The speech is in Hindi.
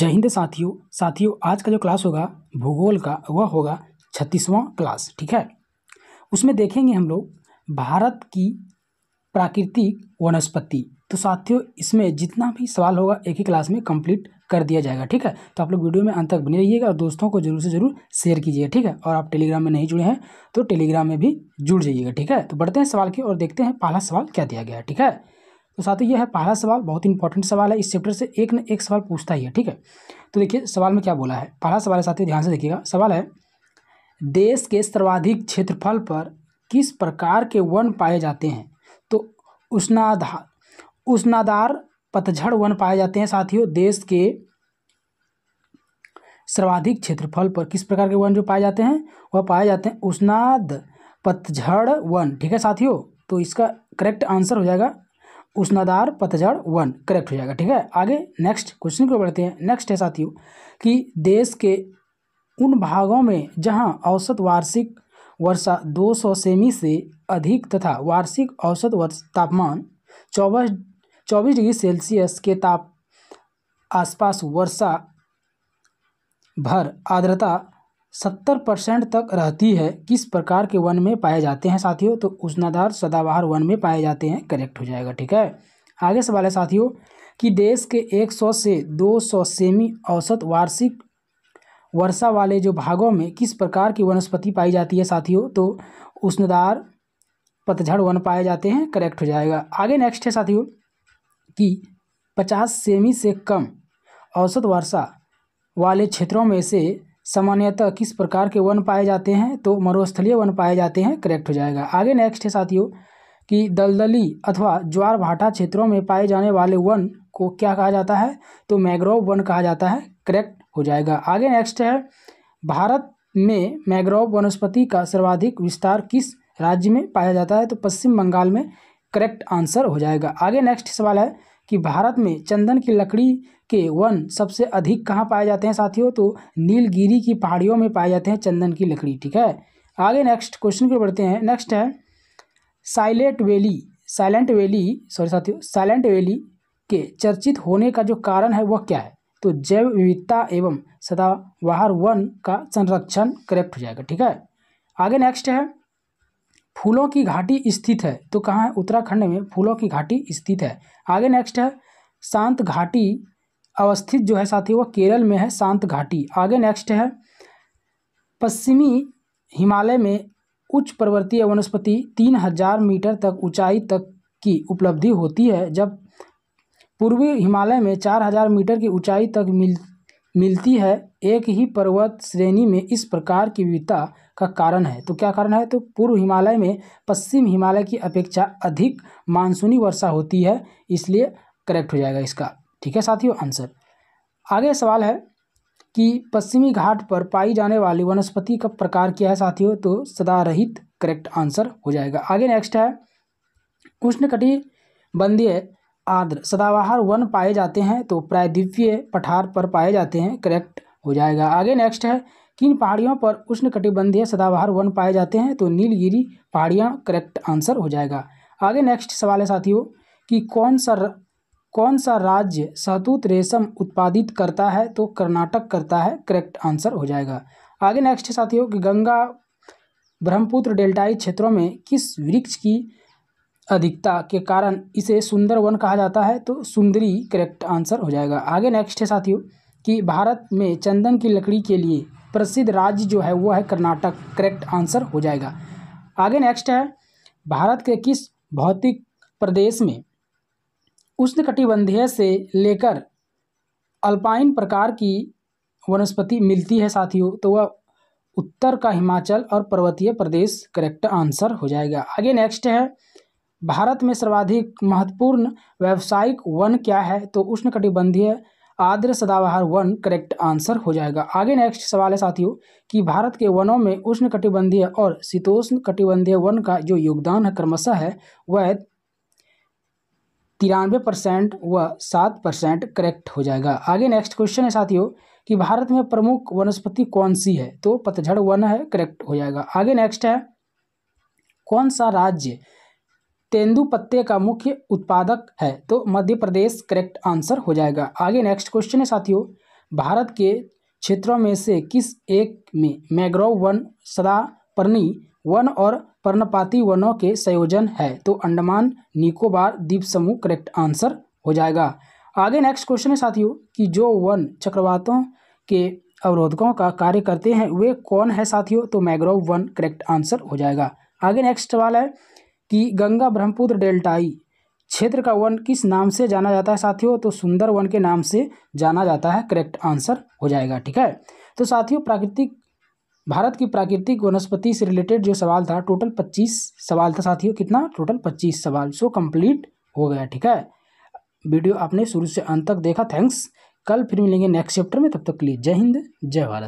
जय हिंद साथियों साथियों आज का जो क्लास होगा भूगोल का वह होगा छत्तीसवां क्लास ठीक है उसमें देखेंगे हम लोग भारत की प्राकृतिक वनस्पति तो साथियों इसमें जितना भी सवाल होगा एक ही क्लास में कंप्लीट कर दिया जाएगा ठीक है तो आप लोग वीडियो में अंत तक बने रहिएगा और दोस्तों को जरूर से जरूर शेयर कीजिएगा ठीक है और आप टेलीग्राम में नहीं जुड़े हैं तो टेलीग्राम में भी जुड़ जाइएगा ठीक है तो बढ़ते हैं सवाल की और देखते हैं पहला सवाल क्या दिया गया ठीक है तो साथ ही यह है पहला सवाल बहुत इंपॉर्टेंट सवाल है इस चैप्टर से एक न एक सवाल पूछता ही है ठीक है तो देखिए सवाल में क्या बोला है पहला सवाल है साथ ध्यान से देखिएगा सवाल है देश के सर्वाधिक क्षेत्रफल पर किस प्रकार के वन पाए जाते हैं तो उष्णाधार उष्णाधार पतझड़ वन पाए जाते हैं साथियों देश के सर्वाधिक क्षेत्रफल पर किस प्रकार के वन जो पाए जाते हैं वह पाए जाते हैं उष्णाद पतझड़ वन ठीक है साथियों तो इसका करेक्ट आंसर हो जाएगा उष्णाधार पतझड़ वन करेक्ट हो जाएगा ठीक है आगे नेक्स्ट क्वेश्चन को बढ़ते हैं नेक्स्ट है साथियों कि देश के उन भागों में जहां औसत वार्षिक वर्षा 200 सेमी से अधिक तथा वार्षिक औसत वर्ष तापमान चौबीस चौबीस डिग्री सेल्सियस के ताप आसपास वर्षा भर आर्द्रता सत्तर परसेंट तक रहती है किस प्रकार के वन में पाए जाते हैं साथियों तो उष्णाधार सदाबहार वन में पाए जाते हैं करेक्ट हो जाएगा ठीक है आगे सवाल है साथियों कि देश के 100 से 200 सेमी औसत वार्षिक वर्षा वाले जो भागों में किस प्रकार की वनस्पति पाई जाती है साथियों तो उष्णदार पतझड़ वन पाए जाते हैं करेक्ट हो जाएगा आगे नेक्स्ट है साथियों कि 50 सेमी से कम औसत वर्षा वाले क्षेत्रों में से सामान्यतः किस प्रकार के वन पाए जाते हैं तो मरुस्थलीय वन पाए जाते हैं करेक्ट हो जाएगा आगे नेक्स्ट है साथियों कि दलदली अथवा ज्वार भाटा क्षेत्रों में पाए जाने वाले वन को क्या कहा जाता है तो मैग्रोव वन कहा जाता है करेक्ट हो जाएगा आगे नेक्स्ट है भारत में मैग्रोव वनस्पति का सर्वाधिक विस्तार किस राज्य में पाया जाता है तो पश्चिम बंगाल में करेक्ट आंसर हो जाएगा आगे नेक्स्ट सवाल है कि भारत में चंदन की लकड़ी के वन सबसे अधिक कहाँ पाए जाते हैं साथियों तो नीलगिरी की पहाड़ियों में पाए जाते हैं चंदन की लकड़ी ठीक है आगे नेक्स्ट क्वेश्चन के बढ़ते हैं नेक्स्ट है silent valley silent valley sorry साथियों साइलेंट वैली के चर्चित होने का जो कारण है वह क्या है तो जैव विविधता एवं सदाबहार वन का संरक्षण करेक्ट हो जाएगा ठीक है आगे नेक्स्ट है फूलों की घाटी स्थित है तो कहाँ है उत्तराखंड में फूलों की घाटी स्थित है आगे नेक्स्ट है शांत घाटी अवस्थित जो है साथी वह केरल में है शांत घाटी आगे नेक्स्ट है पश्चिमी हिमालय में उच्च पर्वतीय वनस्पति तीन हजार मीटर तक ऊंचाई तक की उपलब्धि होती है जब पूर्वी हिमालय में चार हजार मीटर की ऊंचाई तक मिल मिलती है एक ही पर्वत श्रेणी में इस प्रकार की विविधता का कारण है तो क्या कारण है तो पूर्व हिमालय में पश्चिम हिमालय की अपेक्षा अधिक मानसूनी वर्षा होती है इसलिए करेक्ट हो जाएगा इसका ठीक है साथियों आंसर आगे सवाल है कि पश्चिमी घाट पर पाई जाने वाली वनस्पति का प्रकार क्या है साथियों तो सदारहित करेक्ट आंसर हो जाएगा आगे नेक्स्ट है उष्ण कटिबंधीय आर्द्र सदाबहार वन पाए जाते हैं तो प्रायद्वीपीय पठार पर पाए जाते हैं करेक्ट हो जाएगा आगे नेक्स्ट है किन पहाड़ियों पर उष्ण कटिबंधीय सदाबहार वन पाए जाते हैं तो नीलगिरी पहाड़ियाँ करेक्ट आंसर हो जाएगा आगे नेक्स्ट सवाल है साथियों कि कौन सा कौन सा राज्य सहतूत रेशम उत्पादित करता है तो कर्नाटक करता है करेक्ट आंसर हो जाएगा आगे नेक्स्ट साथियों कि गंगा ब्रह्मपुत्र डेल्टाई क्षेत्रों में किस वृक्ष की अधिकता के कारण इसे सुंदर वन कहा जाता है तो सुंदरी करेक्ट आंसर हो जाएगा आगे नेक्स्ट है साथियों कि भारत में चंदन की लकड़ी के लिए प्रसिद्ध राज्य जो है वह है कर्नाटक करेक्ट आंसर हो जाएगा आगे नेक्स्ट है भारत के किस भौतिक प्रदेश में उष्णकटिबंधीय से लेकर अल्पाइन प्रकार की वनस्पति मिलती है साथियों तो वह उत्तर का हिमाचल और पर्वतीय प्रदेश करेक्ट आंसर हो जाएगा आगे नेक्स्ट है भारत में सर्वाधिक महत्वपूर्ण व्यावसायिक वन क्या है तो उष्णकटिबंधीय आर्द्र सदाबहार वन करेक्ट आंसर हो जाएगा आगे नेक्स्ट सवाल है साथियों कि भारत के वनों में उष्णकटिबंधीय और शीतोष्ण कटिबंधीय वन का जो योगदान है क्रमशः है वह तिरानवे परसेंट व सात परसेंट करेक्ट हो जाएगा आगे नेक्स्ट क्वेश्चन है साथियों कि भारत में प्रमुख वनस्पति कौन सी है तो पतझड़ वन है करेक्ट हो जाएगा आगे नेक्स्ट है कौन सा राज्य तेंदु पत्ते का मुख्य उत्पादक है तो मध्य प्रदेश करेक्ट आंसर हो जाएगा आगे नेक्स्ट क्वेश्चन है साथियों भारत के क्षेत्रों में से किस एक में मैग्रोव वन सदापर्णी वन और पर्णपाती वनों के संयोजन है तो अंडमान निकोबार द्वीप समूह करेक्ट आंसर हो जाएगा आगे नेक्स्ट क्वेश्चन है साथियों कि जो वन चक्रवातों के अवरोधकों का कार्य करते हैं वे कौन है साथियों तो मैग्रोव वन करेक्ट आंसर हो जाएगा आगे नेक्स्ट सवाल है कि गंगा ब्रह्मपुत्र डेल्टाई क्षेत्र का वन किस नाम से जाना जाता है साथियों तो सुंदर वन के नाम से जाना जाता है करेक्ट आंसर हो जाएगा ठीक है तो साथियों प्राकृतिक भारत की प्राकृतिक वनस्पति से रिलेटेड जो सवाल था टोटल पच्चीस सवाल था साथियों कितना टोटल पच्चीस सवाल सो कम्प्लीट हो गया ठीक है वीडियो आपने शुरू से अंत तक देखा थैंक्स कल फिर मिलेंगे नेक्स्ट चैप्टर में तब तक के लिए जय हिंद जय भारत